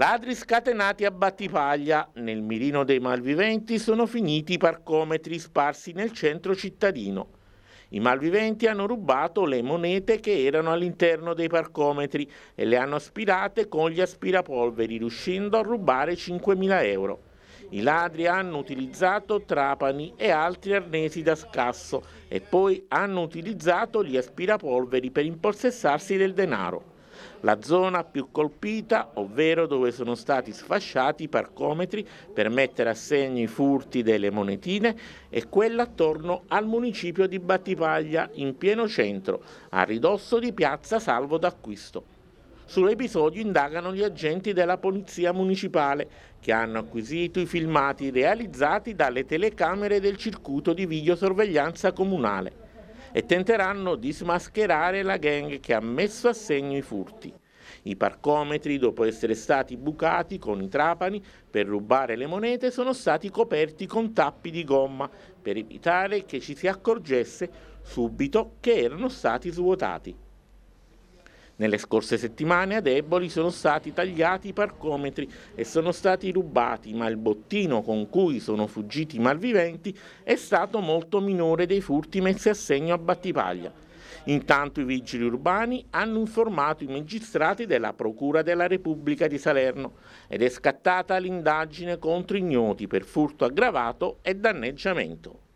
Ladri scatenati a Battipaglia, nel mirino dei malviventi sono finiti i parcometri sparsi nel centro cittadino. I malviventi hanno rubato le monete che erano all'interno dei parcometri e le hanno aspirate con gli aspirapolveri, riuscendo a rubare 5.000 euro. I ladri hanno utilizzato trapani e altri arnesi da scasso e poi hanno utilizzato gli aspirapolveri per impossessarsi del denaro la zona più colpita, ovvero dove sono stati sfasciati i parcometri per mettere a segno i furti delle monetine, è quella attorno al municipio di Battipaglia, in pieno centro, a ridosso di piazza Salvo d'Acquisto. Sull'episodio indagano gli agenti della Polizia Municipale che hanno acquisito i filmati realizzati dalle telecamere del circuito di videosorveglianza comunale e tenteranno di smascherare la gang che ha messo a segno i furti. I parcometri, dopo essere stati bucati con i trapani per rubare le monete, sono stati coperti con tappi di gomma per evitare che ci si accorgesse subito che erano stati svuotati. Nelle scorse settimane a Deboli sono stati tagliati i parcometri e sono stati rubati, ma il bottino con cui sono fuggiti i malviventi è stato molto minore dei furti messi a segno a Battipaglia. Intanto i vigili urbani hanno informato i magistrati della Procura della Repubblica di Salerno ed è scattata l'indagine contro ignoti per furto aggravato e danneggiamento.